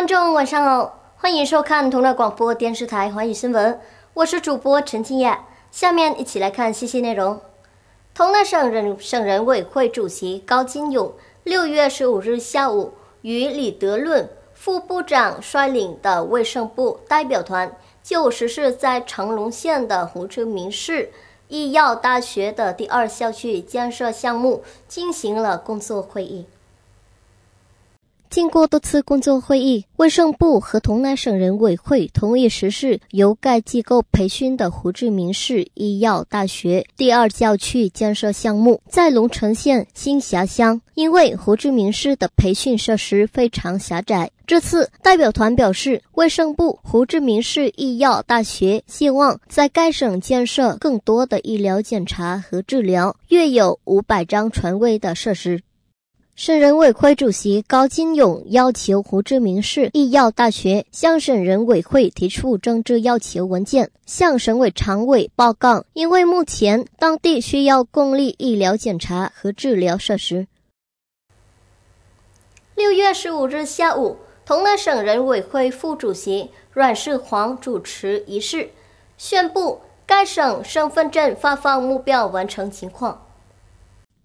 观众晚上好，欢迎收看同乐广播电视台华语新闻，我是主播陈静燕。下面一起来看信息内容。同乐省人省人委会主席高金勇六月二十五日下午，与李德润副部长率领的卫生部代表团，就实施在长隆县的胡村明市医药大学的第二校区建设项目进行了工作会议。经过多次工作会议，卫生部和湖南省人委会同意实施由该机构培训的胡志明市医药大学第二校区建设项目，在龙城县新霞乡。因为胡志明市的培训设施非常狭窄，这次代表团表示，卫生部胡志明市医药大学希望在该省建设更多的医疗检查和治疗，约有五百张床位的设施。省人委会主席高金勇要求胡志明市医药大学向省人委会提出政治要求文件，向省委常委报告。因为目前当地需要公立医疗检查和治疗设施。六月十五日下午，同乐省人委会副主席阮世煌主持仪式，宣布该省身份证发放目标完成情况。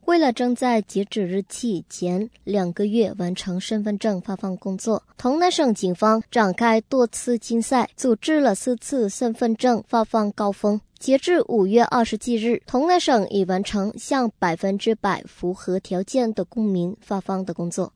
为了争在截止日期前两个月完成身份证发放工作，同南省警方展开多次竞赛，组织了四次身份证发放高峰。截至五月二十七日，同南省已完成向百分之百符合条件的公民发放的工作。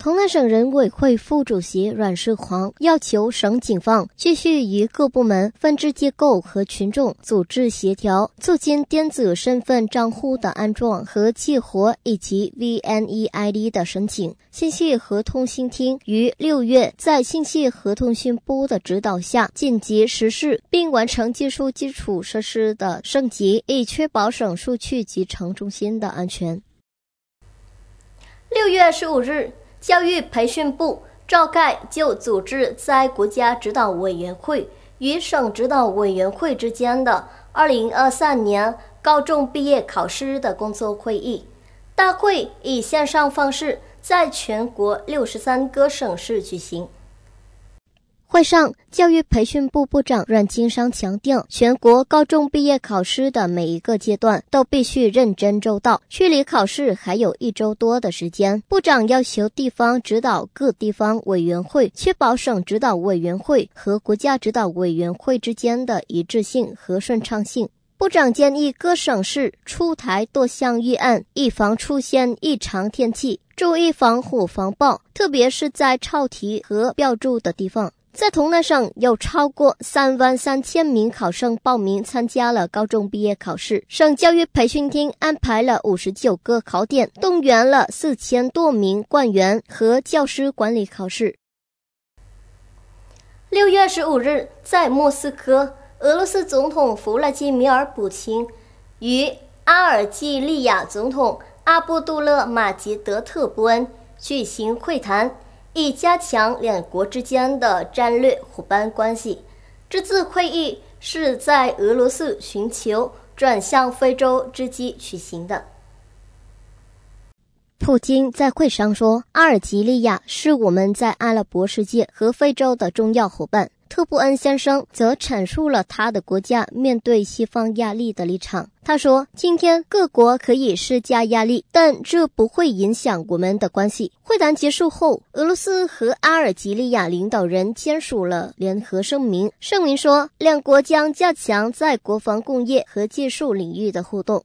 湖南省人委会副主席阮世煌要求省警方继续与各部门分支机构和群众组织协调，促进电子身份账户的安装和激活，以及 VNEID 的申请。信息和通信厅于六月在信息和通信部的指导下，紧急实施并完成技术基础设施的升级，以确保省数据集成中心的安全。六月十五日。教育培训部召开就组织在国家指导委员会与省指导委员会之间的2023年高中毕业考试的工作会议，大会以线上方式在全国63个省市举行。会上，教育培训部部长阮经商强调，全国高中毕业考试的每一个阶段都必须认真周到。距离考试还有一周多的时间，部长要求地方指导各地方委员会，确保省指导委员会和国家指导委员会之间的一致性和顺畅性。部长建议各省市出台多项预案，以防出现异常天气，注意防火防爆，特别是在抄题和标注的地方。在同乐省，有超过三万三千名考生报名参加了高中毕业考试。省教育培训厅安排了五十九个考点，动员了四千多名官员和教师管理考试。六月十五日，在莫斯科，俄罗斯总统弗拉基米尔·普京与阿尔及利亚总统阿卜杜勒马吉德·特布恩举行会谈。以加强两国之间的战略伙伴关系。这次会议是在俄罗斯寻求转向非洲之机举行的。普京在会上说：“阿尔及利亚是我们在阿拉伯世界和非洲的重要伙伴。”特布恩先生则阐述了他的国家面对西方压力的立场。他说：“今天各国可以施加压力，但这不会影响我们的关系。”会谈结束后，俄罗斯和阿尔及利亚领导人签署了联合声明。声明说，两国将加强在国防工业和技术领域的互动。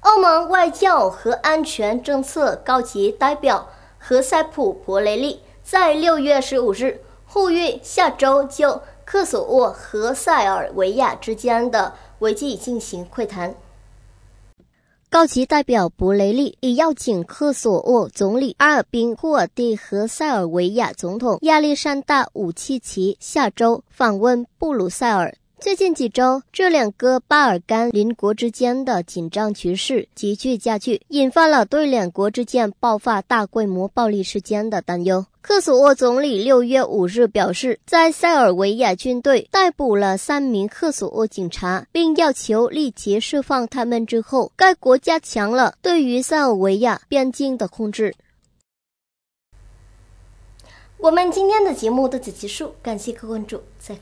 欧盟外交和安全政策高级代表何塞普·博雷利。在六月十五日，呼吁下周就科索沃和塞尔维亚之间的危机进行会谈。高级代表博雷利已邀请科索沃总理阿尔宾·霍尔蒂和塞尔维亚总统亚历山大·武契奇下周访问布鲁塞尔。最近几周，这两个巴尔干邻国之间的紧张局势急剧加剧，引发了对两国之间爆发大规模暴力事件的担忧。科索沃总理六月五日表示，在塞尔维亚军队逮捕了三名科索沃警察，并要求立即释放他们之后，该国加强了对于塞尔维亚边境的控制。我们今天的节目到此结束，感谢各位关注，再会。